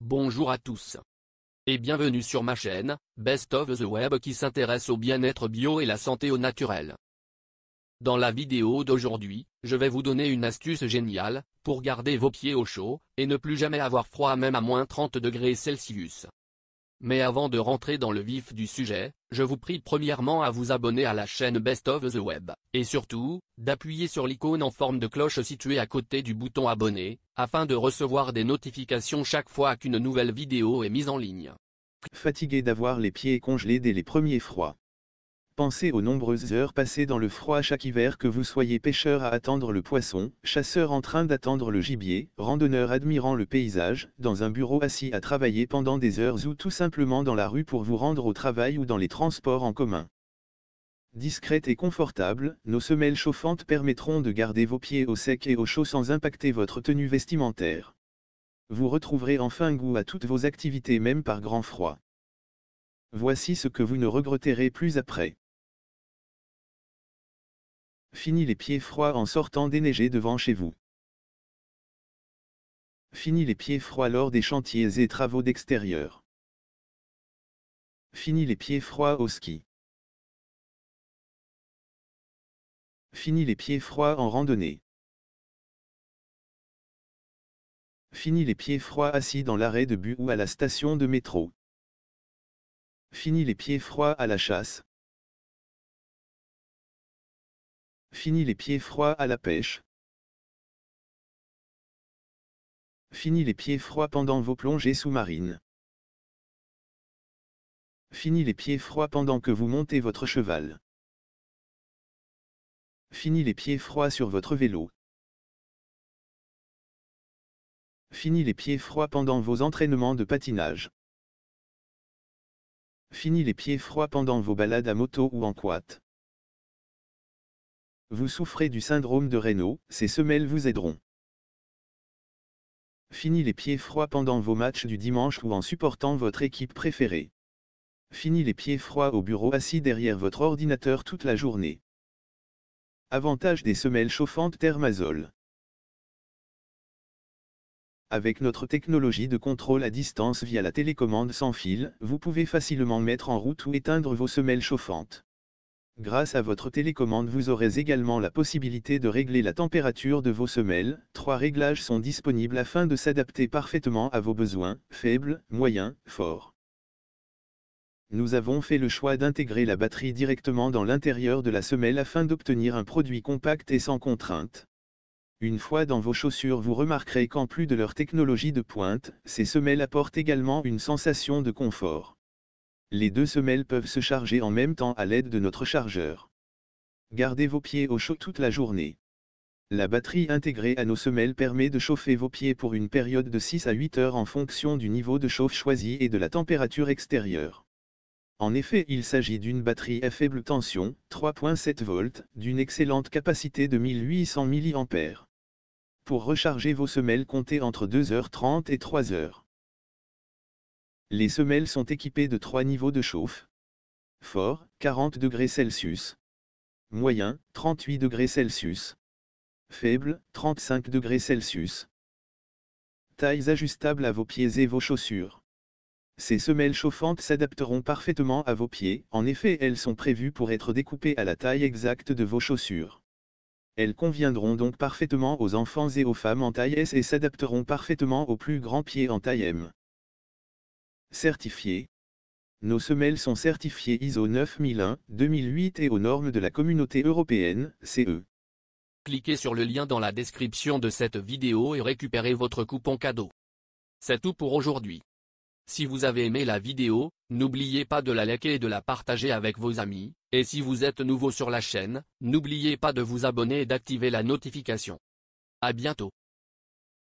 Bonjour à tous. Et bienvenue sur ma chaîne, Best of the Web qui s'intéresse au bien-être bio et la santé au naturel. Dans la vidéo d'aujourd'hui, je vais vous donner une astuce géniale, pour garder vos pieds au chaud, et ne plus jamais avoir froid même à moins 30 degrés Celsius. Mais avant de rentrer dans le vif du sujet, je vous prie premièrement à vous abonner à la chaîne Best of the Web, et surtout, d'appuyer sur l'icône en forme de cloche située à côté du bouton abonner, afin de recevoir des notifications chaque fois qu'une nouvelle vidéo est mise en ligne. Fatigué d'avoir les pieds congelés dès les premiers froids. Pensez aux nombreuses heures passées dans le froid chaque hiver que vous soyez pêcheur à attendre le poisson, chasseur en train d'attendre le gibier, randonneur admirant le paysage, dans un bureau assis à travailler pendant des heures ou tout simplement dans la rue pour vous rendre au travail ou dans les transports en commun. Discrètes et confortables, nos semelles chauffantes permettront de garder vos pieds au sec et au chaud sans impacter votre tenue vestimentaire. Vous retrouverez enfin goût à toutes vos activités même par grand froid. Voici ce que vous ne regretterez plus après. Fini les pieds froids en sortant déneiger devant chez vous. Fini les pieds froids lors des chantiers et travaux d'extérieur. Fini les pieds froids au ski. Fini les pieds froids en randonnée. Fini les pieds froids assis dans l'arrêt de bus ou à la station de métro. Fini les pieds froids à la chasse. Fini les pieds froids à la pêche. Fini les pieds froids pendant vos plongées sous-marines. Fini les pieds froids pendant que vous montez votre cheval. Fini les pieds froids sur votre vélo. Fini les pieds froids pendant vos entraînements de patinage. Fini les pieds froids pendant vos balades à moto ou en quad. Vous souffrez du syndrome de Raynaud, ces semelles vous aideront. Fini les pieds froids pendant vos matchs du dimanche ou en supportant votre équipe préférée. Fini les pieds froids au bureau assis derrière votre ordinateur toute la journée. Avantage des semelles chauffantes Thermazol Avec notre technologie de contrôle à distance via la télécommande sans fil, vous pouvez facilement mettre en route ou éteindre vos semelles chauffantes. Grâce à votre télécommande vous aurez également la possibilité de régler la température de vos semelles. Trois réglages sont disponibles afin de s'adapter parfaitement à vos besoins, faibles, moyens, forts. Nous avons fait le choix d'intégrer la batterie directement dans l'intérieur de la semelle afin d'obtenir un produit compact et sans contrainte. Une fois dans vos chaussures vous remarquerez qu'en plus de leur technologie de pointe, ces semelles apportent également une sensation de confort. Les deux semelles peuvent se charger en même temps à l'aide de notre chargeur. Gardez vos pieds au chaud toute la journée. La batterie intégrée à nos semelles permet de chauffer vos pieds pour une période de 6 à 8 heures en fonction du niveau de chauffe choisi et de la température extérieure. En effet, il s'agit d'une batterie à faible tension, 3.7 volts, d'une excellente capacité de 1800 mAh. Pour recharger vos semelles, comptez entre 2h30 et 3h. Les semelles sont équipées de trois niveaux de chauffe. Fort, 40 degrés Celsius. Moyen, 38 degrés Celsius. Faible, 35 degrés Celsius. Tailles ajustables à vos pieds et vos chaussures. Ces semelles chauffantes s'adapteront parfaitement à vos pieds, en effet elles sont prévues pour être découpées à la taille exacte de vos chaussures. Elles conviendront donc parfaitement aux enfants et aux femmes en taille S et s'adapteront parfaitement aux plus grands pieds en taille M. Certifié. Nos semelles sont certifiées ISO 9001, 2008 et aux normes de la communauté européenne, CE. Cliquez sur le lien dans la description de cette vidéo et récupérez votre coupon cadeau. C'est tout pour aujourd'hui. Si vous avez aimé la vidéo, n'oubliez pas de la liker et de la partager avec vos amis, et si vous êtes nouveau sur la chaîne, n'oubliez pas de vous abonner et d'activer la notification. À bientôt.